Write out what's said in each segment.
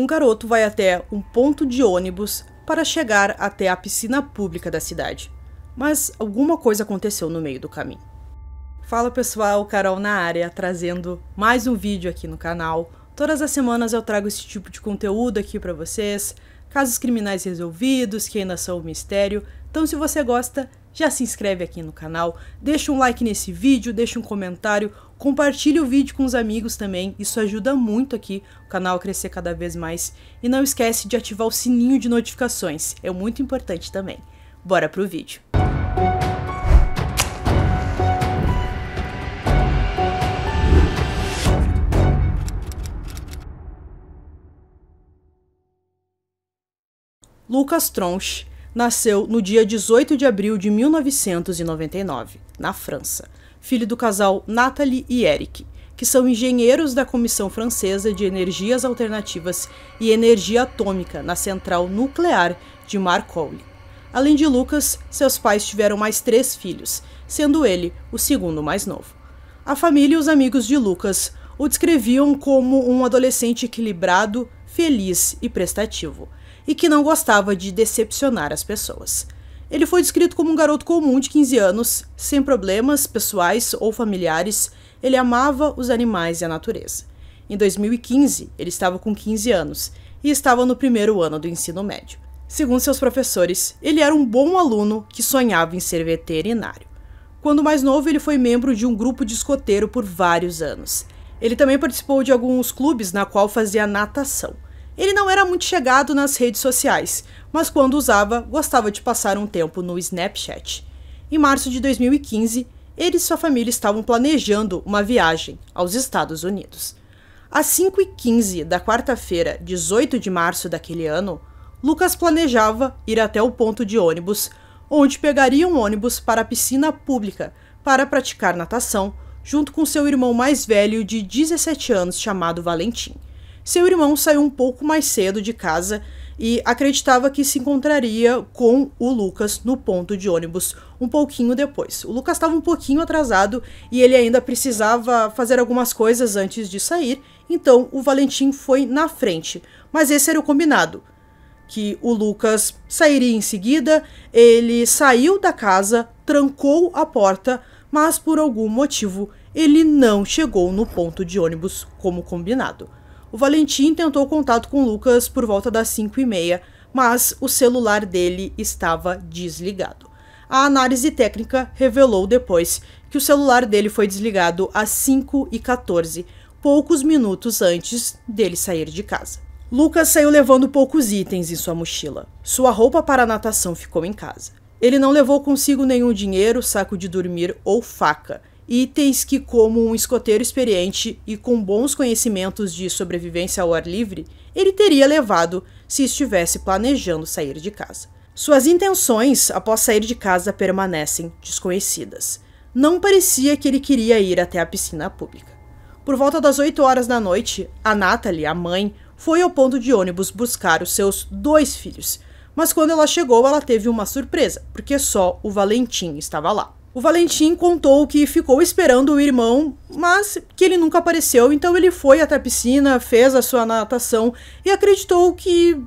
um garoto vai até um ponto de ônibus para chegar até a piscina pública da cidade. Mas alguma coisa aconteceu no meio do caminho. Fala pessoal, Carol na área, trazendo mais um vídeo aqui no canal. Todas as semanas eu trago esse tipo de conteúdo aqui para vocês, casos criminais resolvidos que ainda são um mistério. Então se você gosta, já se inscreve aqui no canal, deixa um like nesse vídeo, deixa um comentário, compartilhe o vídeo com os amigos também, isso ajuda muito aqui o canal a crescer cada vez mais. E não esquece de ativar o sininho de notificações, é muito importante também. Bora pro vídeo! Lucas Tronch nasceu no dia 18 de abril de 1999, na França, filho do casal Nathalie e Eric, que são engenheiros da Comissão Francesa de Energias Alternativas e Energia Atômica na central nuclear de Marcoule. Além de Lucas, seus pais tiveram mais três filhos, sendo ele o segundo mais novo. A família e os amigos de Lucas o descreviam como um adolescente equilibrado, feliz e prestativo e que não gostava de decepcionar as pessoas. Ele foi descrito como um garoto comum de 15 anos, sem problemas pessoais ou familiares, ele amava os animais e a natureza. Em 2015, ele estava com 15 anos e estava no primeiro ano do ensino médio. Segundo seus professores, ele era um bom aluno que sonhava em ser veterinário. Quando mais novo, ele foi membro de um grupo de escoteiro por vários anos. Ele também participou de alguns clubes na qual fazia natação. Ele não era muito chegado nas redes sociais, mas quando usava, gostava de passar um tempo no Snapchat. Em março de 2015, ele e sua família estavam planejando uma viagem aos Estados Unidos. Às 5h15 da quarta-feira, 18 de março daquele ano, Lucas planejava ir até o ponto de ônibus, onde pegaria um ônibus para a piscina pública para praticar natação, junto com seu irmão mais velho de 17 anos chamado Valentim. Seu irmão saiu um pouco mais cedo de casa e acreditava que se encontraria com o Lucas no ponto de ônibus um pouquinho depois. O Lucas estava um pouquinho atrasado e ele ainda precisava fazer algumas coisas antes de sair, então o Valentim foi na frente. Mas esse era o combinado, que o Lucas sairia em seguida. Ele saiu da casa, trancou a porta, mas por algum motivo ele não chegou no ponto de ônibus como combinado. O Valentim tentou contato com Lucas por volta das 5 e meia, mas o celular dele estava desligado. A análise técnica revelou depois que o celular dele foi desligado às 5 e 14, poucos minutos antes dele sair de casa. Lucas saiu levando poucos itens em sua mochila. Sua roupa para a natação ficou em casa. Ele não levou consigo nenhum dinheiro, saco de dormir ou faca. Itens que, como um escoteiro experiente e com bons conhecimentos de sobrevivência ao ar livre, ele teria levado se estivesse planejando sair de casa. Suas intenções após sair de casa permanecem desconhecidas. Não parecia que ele queria ir até a piscina pública. Por volta das 8 horas da noite, a Natalie, a mãe, foi ao ponto de ônibus buscar os seus dois filhos. Mas quando ela chegou, ela teve uma surpresa, porque só o Valentim estava lá. O Valentim contou que ficou esperando o irmão, mas que ele nunca apareceu, então ele foi até a piscina, fez a sua natação e acreditou que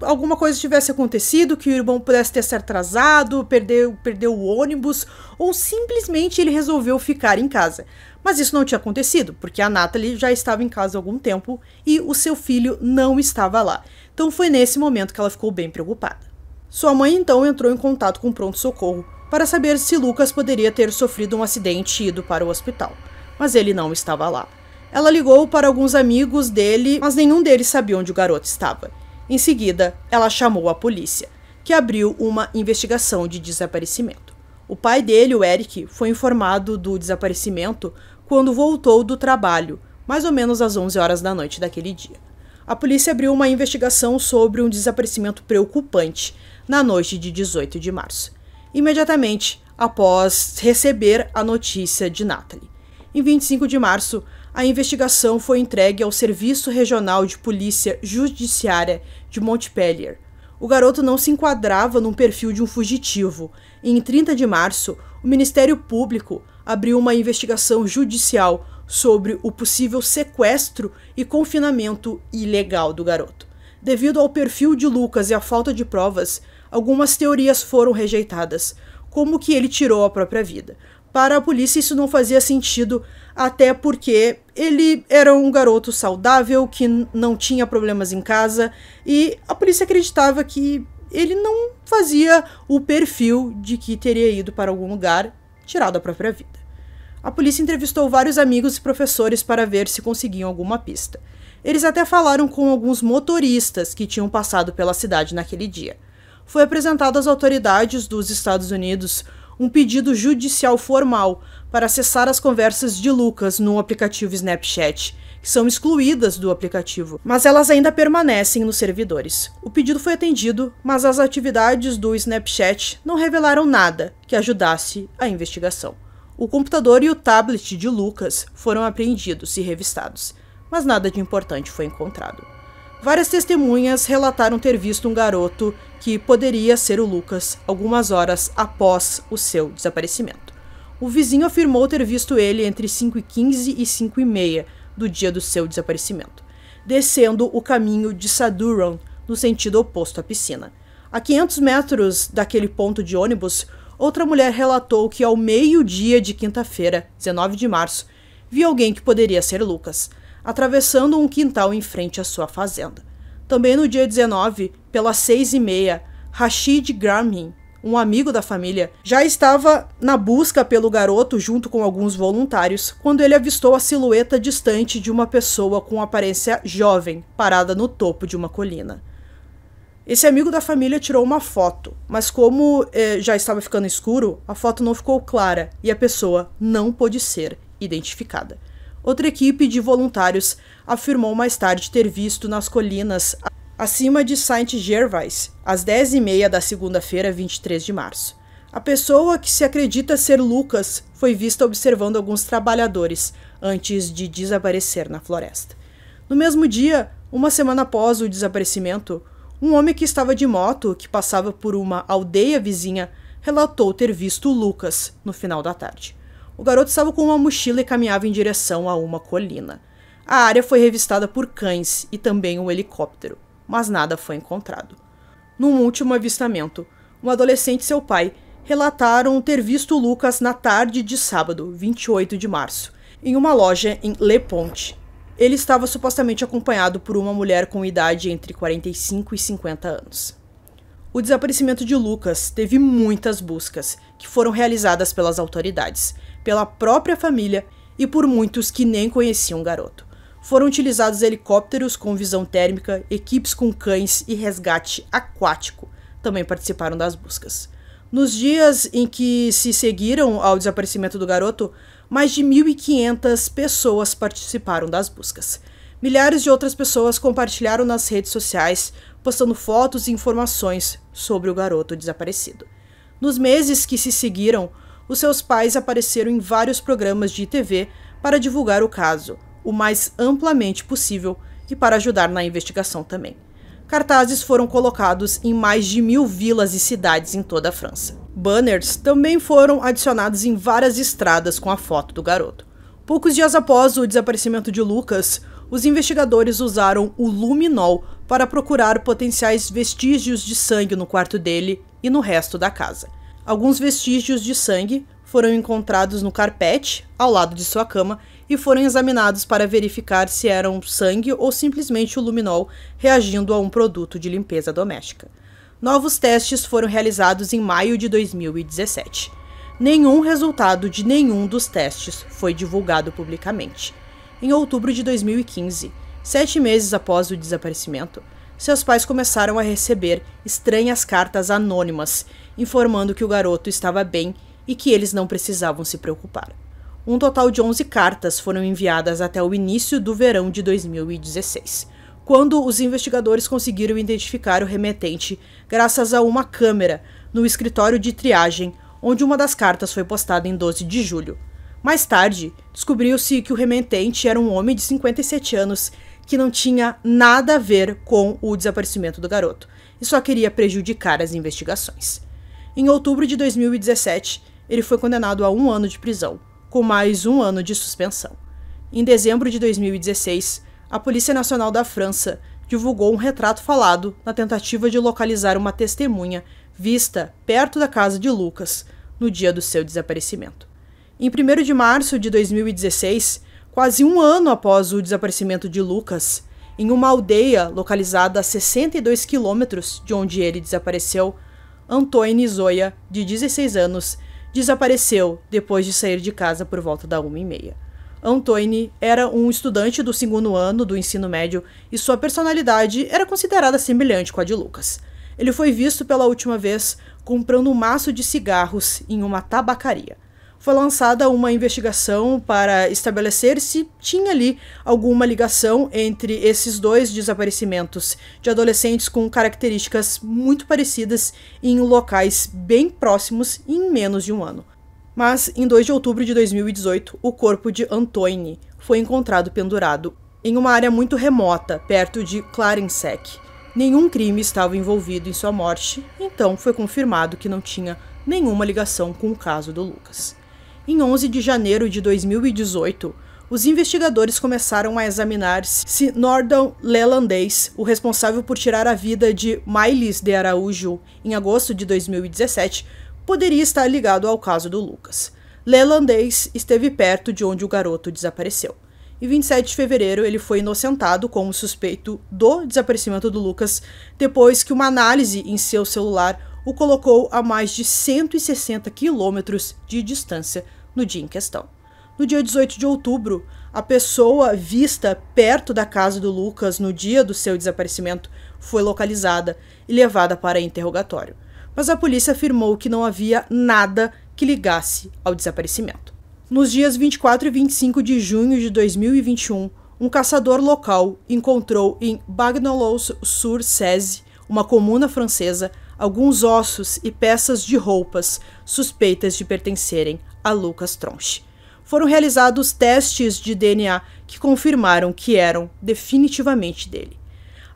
alguma coisa tivesse acontecido, que o irmão pudesse ter se atrasado, perdeu, perdeu o ônibus, ou simplesmente ele resolveu ficar em casa. Mas isso não tinha acontecido, porque a Natalie já estava em casa há algum tempo e o seu filho não estava lá. Então foi nesse momento que ela ficou bem preocupada. Sua mãe então entrou em contato com o pronto-socorro, para saber se Lucas poderia ter sofrido um acidente e ido para o hospital, mas ele não estava lá. Ela ligou para alguns amigos dele, mas nenhum deles sabia onde o garoto estava. Em seguida, ela chamou a polícia, que abriu uma investigação de desaparecimento. O pai dele, o Eric, foi informado do desaparecimento quando voltou do trabalho, mais ou menos às 11 horas da noite daquele dia. A polícia abriu uma investigação sobre um desaparecimento preocupante na noite de 18 de março imediatamente após receber a notícia de Natalie. Em 25 de março, a investigação foi entregue ao Serviço Regional de Polícia Judiciária de Montpellier. O garoto não se enquadrava num perfil de um fugitivo. E em 30 de março, o Ministério Público abriu uma investigação judicial sobre o possível sequestro e confinamento ilegal do garoto. Devido ao perfil de Lucas e à falta de provas, Algumas teorias foram rejeitadas, como que ele tirou a própria vida. Para a polícia, isso não fazia sentido, até porque ele era um garoto saudável que não tinha problemas em casa e a polícia acreditava que ele não fazia o perfil de que teria ido para algum lugar tirado a própria vida. A polícia entrevistou vários amigos e professores para ver se conseguiam alguma pista. Eles até falaram com alguns motoristas que tinham passado pela cidade naquele dia foi apresentado às autoridades dos Estados Unidos um pedido judicial formal para acessar as conversas de Lucas no aplicativo Snapchat, que são excluídas do aplicativo, mas elas ainda permanecem nos servidores. O pedido foi atendido, mas as atividades do Snapchat não revelaram nada que ajudasse a investigação. O computador e o tablet de Lucas foram apreendidos e revistados, mas nada de importante foi encontrado. Várias testemunhas relataram ter visto um garoto que poderia ser o Lucas algumas horas após o seu desaparecimento. O vizinho afirmou ter visto ele entre 5h15 e 5h30 do dia do seu desaparecimento, descendo o caminho de Saduron no sentido oposto à piscina. A 500 metros daquele ponto de ônibus, outra mulher relatou que ao meio-dia de quinta-feira, 19 de março, viu alguém que poderia ser Lucas atravessando um quintal em frente à sua fazenda. Também no dia 19, pelas seis e meia, Rashid Gramin, um amigo da família, já estava na busca pelo garoto junto com alguns voluntários quando ele avistou a silhueta distante de uma pessoa com aparência jovem parada no topo de uma colina. Esse amigo da família tirou uma foto, mas como eh, já estava ficando escuro, a foto não ficou clara e a pessoa não pôde ser identificada. Outra equipe de voluntários afirmou mais tarde ter visto nas colinas acima de Saint Gervais, às 10h30 da segunda-feira, 23 de março. A pessoa que se acredita ser Lucas foi vista observando alguns trabalhadores antes de desaparecer na floresta. No mesmo dia, uma semana após o desaparecimento, um homem que estava de moto, que passava por uma aldeia vizinha, relatou ter visto Lucas no final da tarde. O garoto estava com uma mochila e caminhava em direção a uma colina. A área foi revistada por cães e também um helicóptero, mas nada foi encontrado. Num último avistamento, um adolescente e seu pai relataram ter visto Lucas na tarde de sábado, 28 de março, em uma loja em Le Ponte. Ele estava supostamente acompanhado por uma mulher com idade entre 45 e 50 anos. O desaparecimento de Lucas teve muitas buscas, que foram realizadas pelas autoridades, pela própria família e por muitos que nem conheciam o garoto. Foram utilizados helicópteros com visão térmica, equipes com cães e resgate aquático também participaram das buscas. Nos dias em que se seguiram ao desaparecimento do garoto, mais de 1.500 pessoas participaram das buscas. Milhares de outras pessoas compartilharam nas redes sociais, postando fotos e informações sobre o garoto desaparecido. Nos meses que se seguiram, os seus pais apareceram em vários programas de TV para divulgar o caso o mais amplamente possível e para ajudar na investigação também. Cartazes foram colocados em mais de mil vilas e cidades em toda a França. Banners também foram adicionados em várias estradas com a foto do garoto. Poucos dias após o desaparecimento de Lucas, os investigadores usaram o luminol para procurar potenciais vestígios de sangue no quarto dele e no resto da casa. Alguns vestígios de sangue foram encontrados no carpete, ao lado de sua cama, e foram examinados para verificar se eram sangue ou simplesmente o luminol reagindo a um produto de limpeza doméstica. Novos testes foram realizados em maio de 2017. Nenhum resultado de nenhum dos testes foi divulgado publicamente. Em outubro de 2015, sete meses após o desaparecimento, seus pais começaram a receber estranhas cartas anônimas informando que o garoto estava bem e que eles não precisavam se preocupar. Um total de 11 cartas foram enviadas até o início do verão de 2016, quando os investigadores conseguiram identificar o remetente graças a uma câmera no escritório de triagem, onde uma das cartas foi postada em 12 de julho. Mais tarde, descobriu-se que o remetente era um homem de 57 anos que não tinha nada a ver com o desaparecimento do garoto e só queria prejudicar as investigações. Em outubro de 2017, ele foi condenado a um ano de prisão, com mais um ano de suspensão. Em dezembro de 2016, a Polícia Nacional da França divulgou um retrato falado na tentativa de localizar uma testemunha vista perto da casa de Lucas no dia do seu desaparecimento. Em 1 de março de 2016, quase um ano após o desaparecimento de Lucas, em uma aldeia localizada a 62 quilômetros de onde ele desapareceu, Antônio Zoya, de 16 anos, desapareceu depois de sair de casa por volta da uma e meia. Antônio era um estudante do segundo ano do ensino médio e sua personalidade era considerada semelhante com a de Lucas. Ele foi visto pela última vez comprando um maço de cigarros em uma tabacaria foi lançada uma investigação para estabelecer se tinha ali alguma ligação entre esses dois desaparecimentos de adolescentes com características muito parecidas em locais bem próximos em menos de um ano. Mas em 2 de outubro de 2018, o corpo de Antoine foi encontrado pendurado em uma área muito remota, perto de Clarensec. Nenhum crime estava envolvido em sua morte, então foi confirmado que não tinha nenhuma ligação com o caso do Lucas. Em 11 de janeiro de 2018, os investigadores começaram a examinar se Norton Lelandês, o responsável por tirar a vida de Miles de Araújo em agosto de 2017, poderia estar ligado ao caso do Lucas. Lelandês esteve perto de onde o garoto desapareceu. Em 27 de fevereiro, ele foi inocentado como suspeito do desaparecimento do Lucas, depois que uma análise em seu celular o colocou a mais de 160 quilômetros de distância no dia em questão. No dia 18 de outubro, a pessoa vista perto da casa do Lucas no dia do seu desaparecimento foi localizada e levada para interrogatório, mas a polícia afirmou que não havia nada que ligasse ao desaparecimento. Nos dias 24 e 25 de junho de 2021, um caçador local encontrou em Bagnolos-sur-Cèze, uma comuna francesa, alguns ossos e peças de roupas suspeitas de pertencerem a Lucas Tronch. Foram realizados testes de DNA que confirmaram que eram definitivamente dele.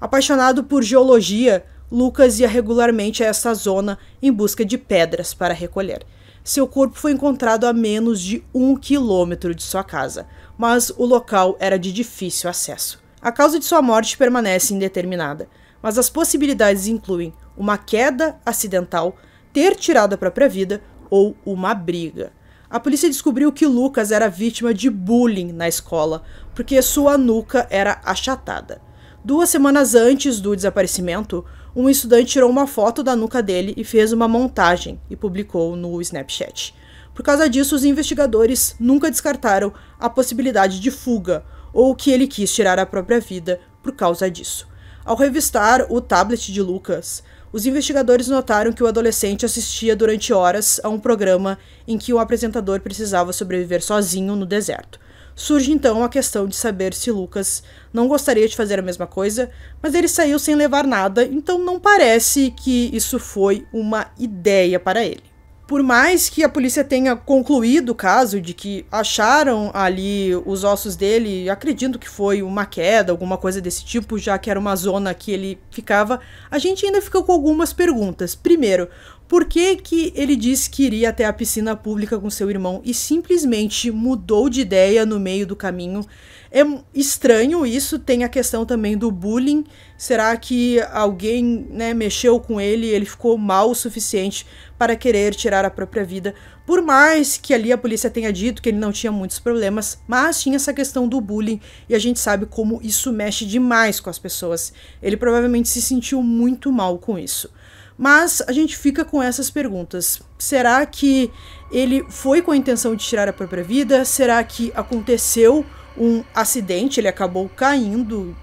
Apaixonado por geologia, Lucas ia regularmente a essa zona em busca de pedras para recolher. Seu corpo foi encontrado a menos de um quilômetro de sua casa, mas o local era de difícil acesso. A causa de sua morte permanece indeterminada, mas as possibilidades incluem uma queda acidental, ter tirado a própria vida ou uma briga. A polícia descobriu que Lucas era vítima de bullying na escola, porque sua nuca era achatada. Duas semanas antes do desaparecimento, um estudante tirou uma foto da nuca dele e fez uma montagem e publicou no Snapchat. Por causa disso, os investigadores nunca descartaram a possibilidade de fuga ou que ele quis tirar a própria vida por causa disso. Ao revistar o tablet de Lucas, os investigadores notaram que o adolescente assistia durante horas a um programa em que o apresentador precisava sobreviver sozinho no deserto. Surge então a questão de saber se Lucas não gostaria de fazer a mesma coisa, mas ele saiu sem levar nada, então não parece que isso foi uma ideia para ele por mais que a polícia tenha concluído o caso de que acharam ali os ossos dele, acredito que foi uma queda, alguma coisa desse tipo, já que era uma zona que ele ficava, a gente ainda ficou com algumas perguntas. Primeiro, por que, que ele disse que iria até a piscina pública com seu irmão e simplesmente mudou de ideia no meio do caminho? É estranho isso, tem a questão também do bullying. Será que alguém né, mexeu com ele ele ficou mal o suficiente para querer tirar a própria vida? Por mais que ali a polícia tenha dito que ele não tinha muitos problemas, mas tinha essa questão do bullying e a gente sabe como isso mexe demais com as pessoas. Ele provavelmente se sentiu muito mal com isso. Mas a gente fica com essas perguntas. Será que ele foi com a intenção de tirar a própria vida? Será que aconteceu? um acidente, ele acabou caindo,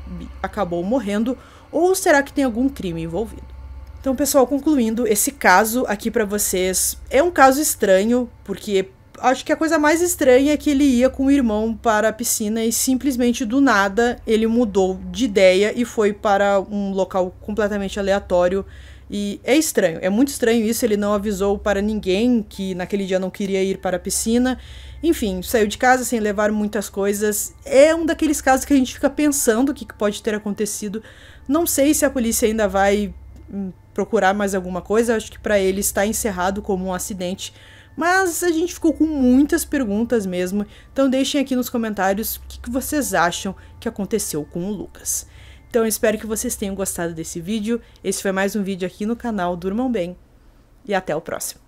acabou morrendo, ou será que tem algum crime envolvido? Então, pessoal, concluindo, esse caso aqui para vocês é um caso estranho, porque acho que a coisa mais estranha é que ele ia com o irmão para a piscina e simplesmente do nada ele mudou de ideia e foi para um local completamente aleatório e é estranho, é muito estranho isso. Ele não avisou para ninguém que naquele dia não queria ir para a piscina. Enfim, saiu de casa sem levar muitas coisas. É um daqueles casos que a gente fica pensando o que pode ter acontecido. Não sei se a polícia ainda vai hum, procurar mais alguma coisa. Acho que para ele está encerrado como um acidente. Mas a gente ficou com muitas perguntas mesmo. Então deixem aqui nos comentários o que vocês acham que aconteceu com o Lucas. Então eu espero que vocês tenham gostado desse vídeo. Esse foi mais um vídeo aqui no canal Durmam Bem e até o próximo.